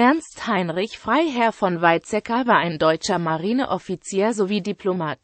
Ernst Heinrich Freiherr von Weizsäcker war ein deutscher Marineoffizier sowie Diplomat,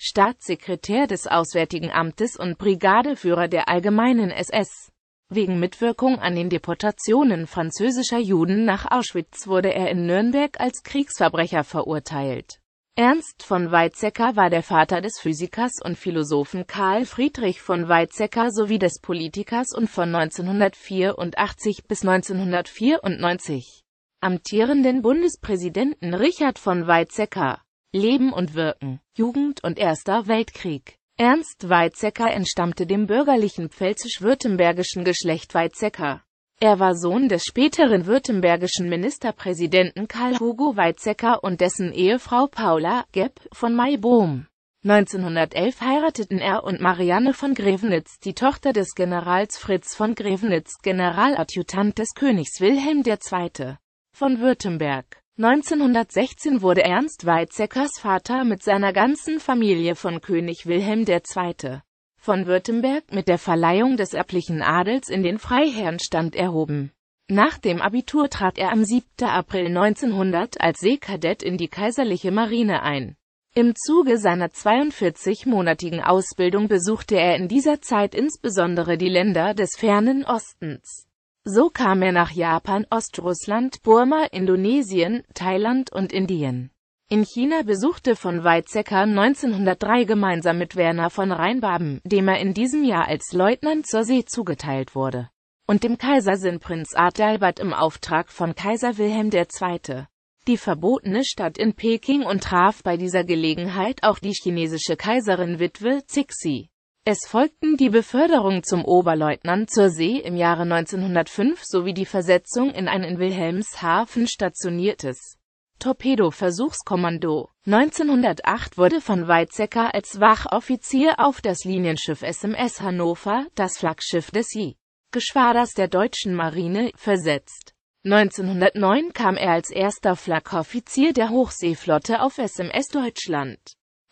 Staatssekretär des Auswärtigen Amtes und Brigadeführer der Allgemeinen SS. Wegen Mitwirkung an den Deportationen französischer Juden nach Auschwitz wurde er in Nürnberg als Kriegsverbrecher verurteilt. Ernst von Weizsäcker war der Vater des Physikers und Philosophen Karl Friedrich von Weizsäcker sowie des Politikers und von 1984 bis 1994 amtierenden Bundespräsidenten Richard von Weizsäcker. Leben und Wirken, Jugend und Erster Weltkrieg. Ernst Weizsäcker entstammte dem bürgerlichen pfälzisch-württembergischen Geschlecht Weizsäcker. Er war Sohn des späteren württembergischen Ministerpräsidenten Karl Hugo Weizsäcker und dessen Ehefrau Paula Gepp von Maybohm. 1911 heirateten er und Marianne von Grevenitz, die Tochter des Generals Fritz von Grevenitz, Generaladjutant des Königs Wilhelm II von Württemberg. 1916 wurde Ernst Weizsäckers Vater mit seiner ganzen Familie von König Wilhelm II. von Württemberg mit der Verleihung des erblichen Adels in den Freiherrenstand erhoben. Nach dem Abitur trat er am 7. April 1900 als Seekadett in die kaiserliche Marine ein. Im Zuge seiner 42-monatigen Ausbildung besuchte er in dieser Zeit insbesondere die Länder des fernen Ostens. So kam er nach Japan, Ostrussland, Burma, Indonesien, Thailand und Indien. In China besuchte von Weizsäcker 1903 gemeinsam mit Werner von Rheinbaben, dem er in diesem Jahr als Leutnant zur See zugeteilt wurde, und dem Kaisersinn Prinz Adalbert im Auftrag von Kaiser Wilhelm II. die verbotene Stadt in Peking und traf bei dieser Gelegenheit auch die chinesische Kaiserin Witwe Cixi. Es folgten die Beförderung zum Oberleutnant zur See im Jahre 1905 sowie die Versetzung in ein in Wilhelmshaven stationiertes Torpedoversuchskommando. 1908 wurde von Weizsäcker als Wachoffizier auf das Linienschiff SMS Hannover, das Flaggschiff des J-Geschwaders der deutschen Marine, versetzt. 1909 kam er als erster Flaggoffizier der Hochseeflotte auf SMS Deutschland.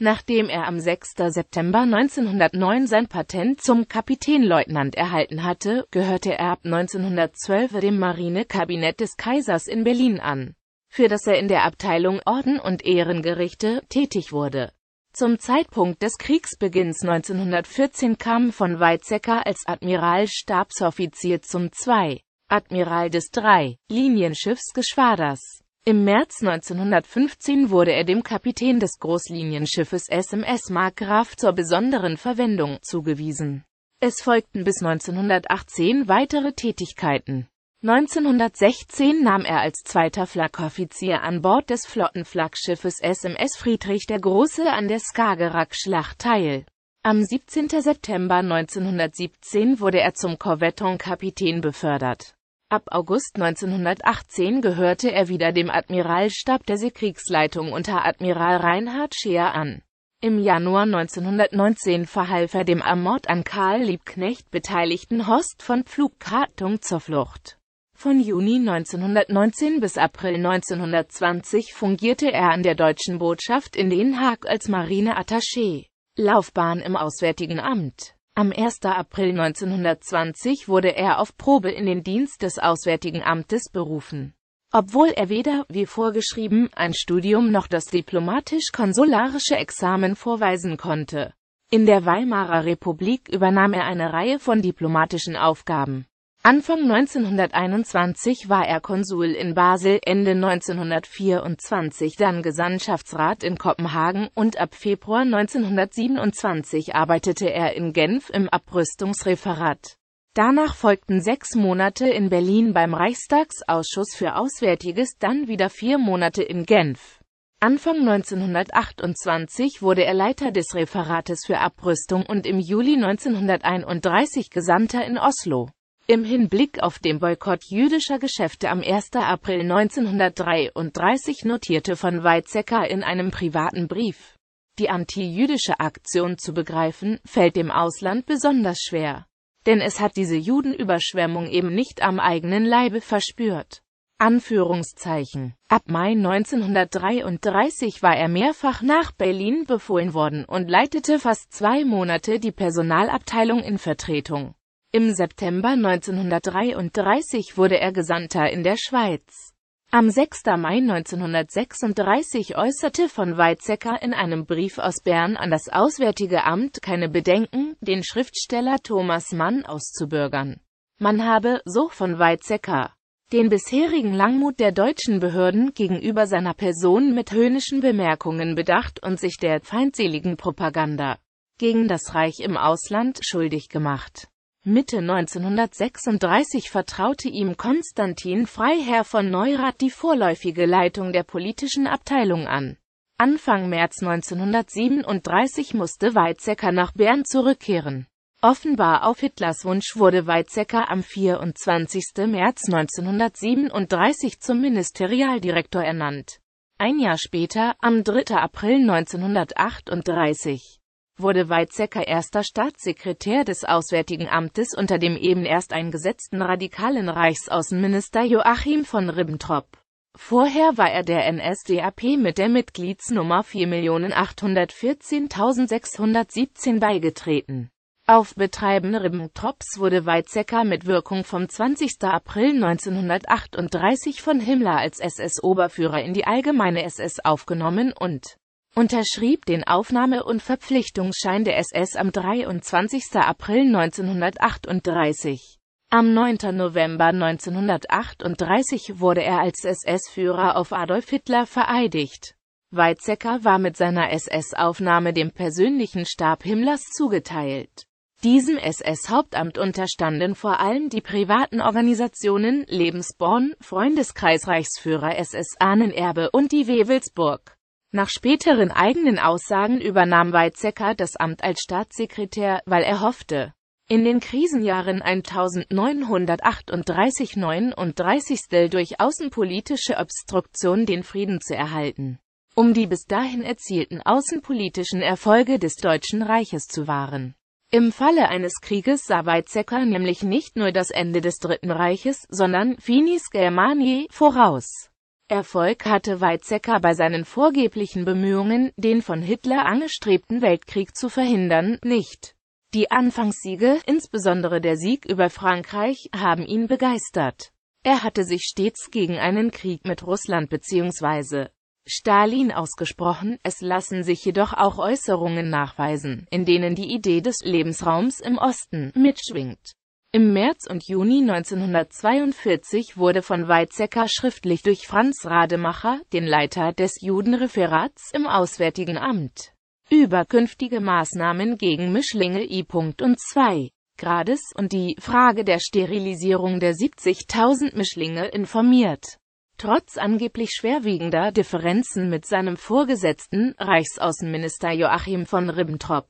Nachdem er am 6. September 1909 sein Patent zum Kapitänleutnant erhalten hatte, gehörte er ab 1912 dem Marinekabinett des Kaisers in Berlin an, für das er in der Abteilung Orden und Ehrengerichte tätig wurde. Zum Zeitpunkt des Kriegsbeginns 1914 kam von Weizsäcker als Admiralstabsoffizier zum 2. Admiral des 3. Linienschiffsgeschwaders. Im März 1915 wurde er dem Kapitän des Großlinienschiffes SMS Markgraf zur besonderen Verwendung zugewiesen. Es folgten bis 1918 weitere Tätigkeiten. 1916 nahm er als zweiter Flaggoffizier an Bord des Flottenflaggschiffes SMS Friedrich der Große an der Skagerrak-Schlacht teil. Am 17. September 1917 wurde er zum Corvetton-Kapitän befördert. Ab August 1918 gehörte er wieder dem Admiralstab der Seekriegsleitung unter Admiral Reinhard Scheer an. Im Januar 1919 verhalf er dem am Mord an Karl Liebknecht beteiligten Horst von Pflugkartung zur Flucht. Von Juni 1919 bis April 1920 fungierte er an der deutschen Botschaft in Den Haag als Marineattaché. Laufbahn im Auswärtigen Amt am 1. April 1920 wurde er auf Probe in den Dienst des Auswärtigen Amtes berufen. Obwohl er weder, wie vorgeschrieben, ein Studium noch das diplomatisch-konsularische Examen vorweisen konnte. In der Weimarer Republik übernahm er eine Reihe von diplomatischen Aufgaben. Anfang 1921 war er Konsul in Basel, Ende 1924 dann Gesandtschaftsrat in Kopenhagen und ab Februar 1927 arbeitete er in Genf im Abrüstungsreferat. Danach folgten sechs Monate in Berlin beim Reichstagsausschuss für Auswärtiges, dann wieder vier Monate in Genf. Anfang 1928 wurde er Leiter des Referates für Abrüstung und im Juli 1931 Gesandter in Oslo. Im Hinblick auf den Boykott jüdischer Geschäfte am 1. April 1933 notierte von Weizsäcker in einem privaten Brief, die antijüdische Aktion zu begreifen, fällt dem Ausland besonders schwer. Denn es hat diese Judenüberschwemmung eben nicht am eigenen Leibe verspürt. Anführungszeichen. Ab Mai 1933 war er mehrfach nach Berlin befohlen worden und leitete fast zwei Monate die Personalabteilung in Vertretung im September 1933 wurde er Gesandter in der Schweiz. Am 6. Mai 1936 äußerte von Weizsäcker in einem Brief aus Bern an das Auswärtige Amt keine Bedenken, den Schriftsteller Thomas Mann auszubürgern. Man habe, so von Weizsäcker, den bisherigen Langmut der deutschen Behörden gegenüber seiner Person mit höhnischen Bemerkungen bedacht und sich der feindseligen Propaganda gegen das Reich im Ausland schuldig gemacht. Mitte 1936 vertraute ihm Konstantin Freiherr von Neurath die vorläufige Leitung der politischen Abteilung an. Anfang März 1937 musste Weizsäcker nach Bern zurückkehren. Offenbar auf Hitlers Wunsch wurde Weizsäcker am 24. März 1937 zum Ministerialdirektor ernannt. Ein Jahr später, am 3. April 1938, wurde Weizsäcker erster Staatssekretär des Auswärtigen Amtes unter dem eben erst eingesetzten radikalen Reichsaußenminister Joachim von Ribbentrop. Vorher war er der NSDAP mit der Mitgliedsnummer 4.814.617 beigetreten. Auf Betreiben Ribbentrops wurde Weizsäcker mit Wirkung vom 20. April 1938 von Himmler als SS-Oberführer in die allgemeine SS aufgenommen und unterschrieb den Aufnahme- und Verpflichtungsschein der SS am 23. April 1938. Am 9. November 1938 wurde er als SS-Führer auf Adolf Hitler vereidigt. Weizsäcker war mit seiner SS-Aufnahme dem persönlichen Stab Himmlers zugeteilt. Diesem SS-Hauptamt unterstanden vor allem die privaten Organisationen Lebensborn, Freundeskreis Reichsführer SS Ahnenerbe und die Wewelsburg. Nach späteren eigenen Aussagen übernahm Weizsäcker das Amt als Staatssekretär, weil er hoffte, in den Krisenjahren 1938-39 durch außenpolitische Obstruktion den Frieden zu erhalten, um die bis dahin erzielten außenpolitischen Erfolge des Deutschen Reiches zu wahren. Im Falle eines Krieges sah Weizsäcker nämlich nicht nur das Ende des Dritten Reiches, sondern Finis Germaniae voraus. Erfolg hatte Weizsäcker bei seinen vorgeblichen Bemühungen, den von Hitler angestrebten Weltkrieg zu verhindern, nicht. Die Anfangssiege, insbesondere der Sieg über Frankreich, haben ihn begeistert. Er hatte sich stets gegen einen Krieg mit Russland bzw. Stalin ausgesprochen, es lassen sich jedoch auch Äußerungen nachweisen, in denen die Idee des Lebensraums im Osten mitschwingt. Im März und Juni 1942 wurde von Weizsäcker schriftlich durch Franz Rademacher, den Leiter des Judenreferats im Auswärtigen Amt, über künftige Maßnahmen gegen Mischlinge I. und 2. Grades und die Frage der Sterilisierung der 70.000 Mischlinge informiert. Trotz angeblich schwerwiegender Differenzen mit seinem Vorgesetzten, Reichsaußenminister Joachim von Ribbentrop,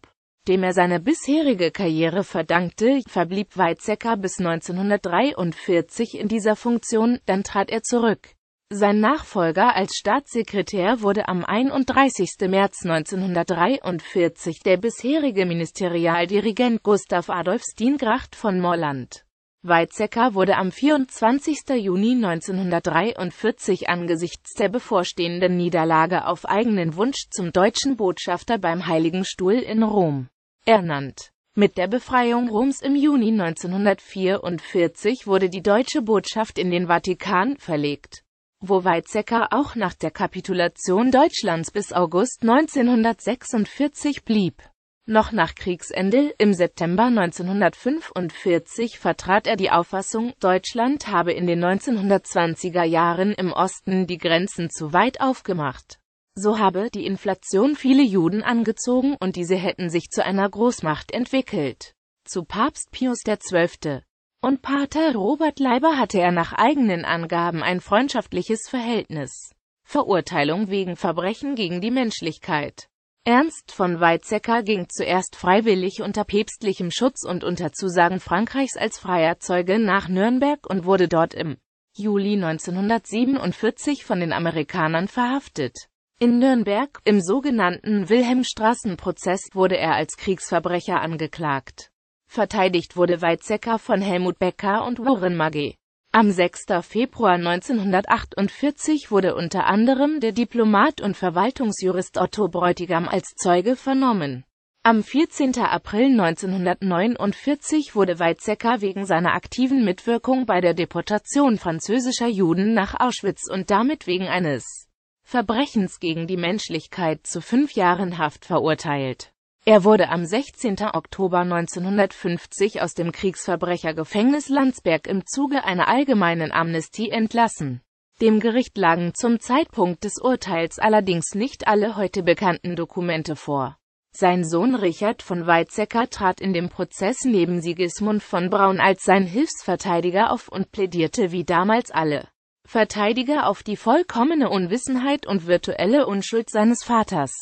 dem er seine bisherige Karriere verdankte, verblieb Weizsäcker bis 1943 in dieser Funktion, dann trat er zurück. Sein Nachfolger als Staatssekretär wurde am 31. März 1943 der bisherige Ministerialdirigent Gustav Adolf Stiengracht von Morland. Weizsäcker wurde am 24. Juni 1943 angesichts der bevorstehenden Niederlage auf eigenen Wunsch zum deutschen Botschafter beim Heiligen Stuhl in Rom ernannt. Mit der Befreiung Roms im Juni 1944 wurde die deutsche Botschaft in den Vatikan verlegt, wo Weizsäcker auch nach der Kapitulation Deutschlands bis August 1946 blieb. Noch nach Kriegsende, im September 1945, vertrat er die Auffassung, Deutschland habe in den 1920er Jahren im Osten die Grenzen zu weit aufgemacht. So habe die Inflation viele Juden angezogen und diese hätten sich zu einer Großmacht entwickelt. Zu Papst Pius XII. und Pater Robert Leiber hatte er nach eigenen Angaben ein freundschaftliches Verhältnis. Verurteilung wegen Verbrechen gegen die Menschlichkeit. Ernst von Weizsäcker ging zuerst freiwillig unter päpstlichem Schutz und unter Zusagen Frankreichs als freier Zeuge nach Nürnberg und wurde dort im Juli 1947 von den Amerikanern verhaftet. In Nürnberg, im sogenannten Wilhelmstraßenprozess, wurde er als Kriegsverbrecher angeklagt. Verteidigt wurde Weizsäcker von Helmut Becker und Warren Magee. Am 6. Februar 1948 wurde unter anderem der Diplomat und Verwaltungsjurist Otto Bräutigam als Zeuge vernommen. Am 14. April 1949 wurde Weizsäcker wegen seiner aktiven Mitwirkung bei der Deportation französischer Juden nach Auschwitz und damit wegen eines Verbrechens gegen die Menschlichkeit zu fünf Jahren Haft verurteilt. Er wurde am 16. Oktober 1950 aus dem Kriegsverbrechergefängnis Landsberg im Zuge einer allgemeinen Amnestie entlassen. Dem Gericht lagen zum Zeitpunkt des Urteils allerdings nicht alle heute bekannten Dokumente vor. Sein Sohn Richard von Weizsäcker trat in dem Prozess neben Sigismund von Braun als sein Hilfsverteidiger auf und plädierte wie damals alle Verteidiger auf die vollkommene Unwissenheit und virtuelle Unschuld seines Vaters.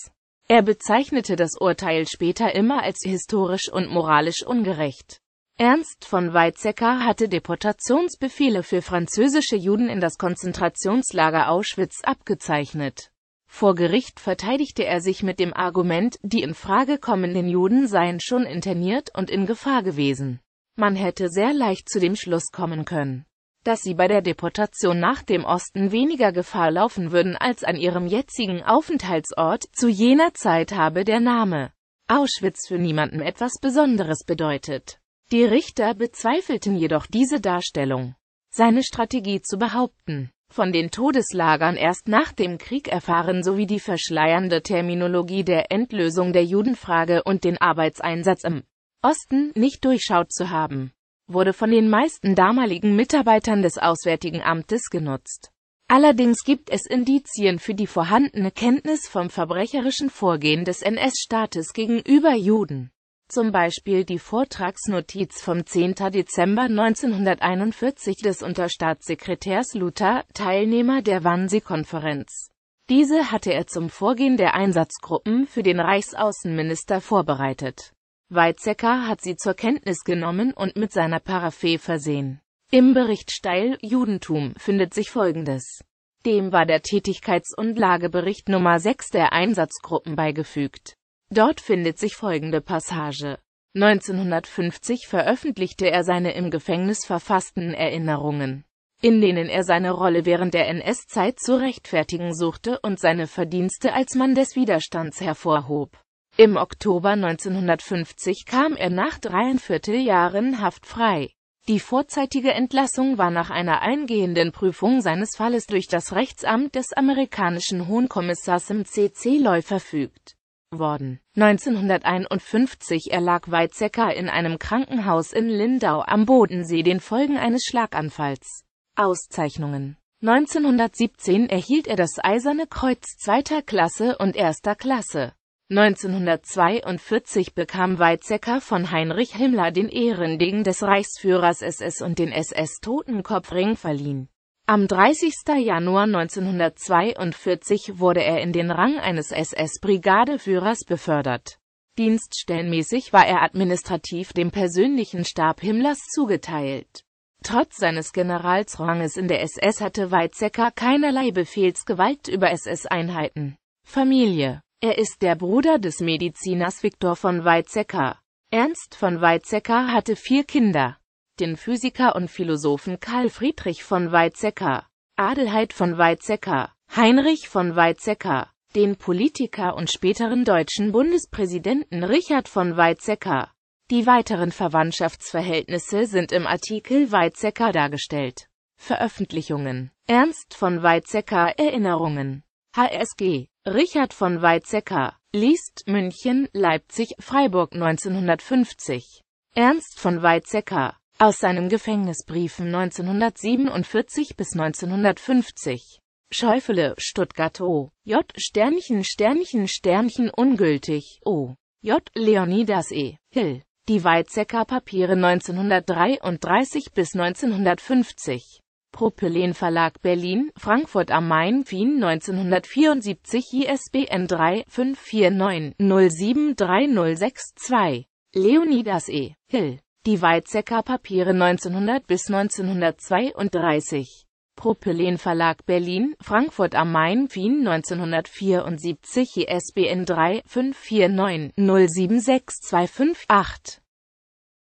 Er bezeichnete das Urteil später immer als historisch und moralisch ungerecht. Ernst von Weizsäcker hatte Deportationsbefehle für französische Juden in das Konzentrationslager Auschwitz abgezeichnet. Vor Gericht verteidigte er sich mit dem Argument, die in Frage kommenden Juden seien schon interniert und in Gefahr gewesen. Man hätte sehr leicht zu dem Schluss kommen können dass sie bei der Deportation nach dem Osten weniger Gefahr laufen würden als an ihrem jetzigen Aufenthaltsort. Zu jener Zeit habe der Name Auschwitz für niemanden etwas Besonderes bedeutet. Die Richter bezweifelten jedoch diese Darstellung. Seine Strategie zu behaupten, von den Todeslagern erst nach dem Krieg erfahren sowie die verschleiernde Terminologie der Endlösung der Judenfrage und den Arbeitseinsatz im Osten nicht durchschaut zu haben, wurde von den meisten damaligen Mitarbeitern des Auswärtigen Amtes genutzt. Allerdings gibt es Indizien für die vorhandene Kenntnis vom verbrecherischen Vorgehen des NS-Staates gegenüber Juden. Zum Beispiel die Vortragsnotiz vom 10. Dezember 1941 des Unterstaatssekretärs Luther, Teilnehmer der Wannsee-Konferenz. Diese hatte er zum Vorgehen der Einsatzgruppen für den Reichsaußenminister vorbereitet. Weizsäcker hat sie zur Kenntnis genommen und mit seiner Paraphé versehen. Im Bericht Steil Judentum findet sich Folgendes. Dem war der Tätigkeits- und Lagebericht Nummer 6 der Einsatzgruppen beigefügt. Dort findet sich folgende Passage. 1950 veröffentlichte er seine im Gefängnis verfassten Erinnerungen, in denen er seine Rolle während der NS-Zeit zu rechtfertigen suchte und seine Verdienste als Mann des Widerstands hervorhob. Im Oktober 1950 kam er nach dreieinviertel Jahren Haft frei. Die vorzeitige Entlassung war nach einer eingehenden Prüfung seines Falles durch das Rechtsamt des amerikanischen Hohen Kommissars im CC-Leu verfügt worden. 1951 erlag Weizsäcker in einem Krankenhaus in Lindau am Bodensee den Folgen eines Schlaganfalls. Auszeichnungen 1917 erhielt er das Eiserne Kreuz zweiter Klasse und erster Klasse. 1942 bekam Weizsäcker von Heinrich Himmler den Ehrendegen des Reichsführers SS und den SS-Totenkopfring verliehen. Am 30. Januar 1942 wurde er in den Rang eines SS-Brigadeführers befördert. Dienststellenmäßig war er administrativ dem persönlichen Stab Himmlers zugeteilt. Trotz seines Generalsranges in der SS hatte Weizsäcker keinerlei Befehlsgewalt über SS-Einheiten, Familie er ist der Bruder des Mediziners Viktor von Weizsäcker. Ernst von Weizsäcker hatte vier Kinder. Den Physiker und Philosophen Karl Friedrich von Weizsäcker, Adelheid von Weizsäcker, Heinrich von Weizsäcker, den Politiker und späteren deutschen Bundespräsidenten Richard von Weizsäcker. Die weiteren Verwandtschaftsverhältnisse sind im Artikel Weizsäcker dargestellt. Veröffentlichungen Ernst von Weizsäcker Erinnerungen HSG, Richard von Weizsäcker, liest München, Leipzig, Freiburg 1950. Ernst von Weizsäcker, aus seinem Gefängnisbriefen 1947 bis 1950. Schäufele, Stuttgart O. J. Sternchen Sternchen Sternchen ungültig O. J. Leonidas E. Hill. Die Weizsäcker Papiere 1933 bis 1950. Propylen Verlag Berlin, Frankfurt am Main, Wien 1974 ISBN 3-549-073062. Leonidas E. Hill. Die Weizsäcker Papiere 1900 bis 1932. Propylen Verlag Berlin, Frankfurt am Main, Wien 1974 ISBN 3-549-076258.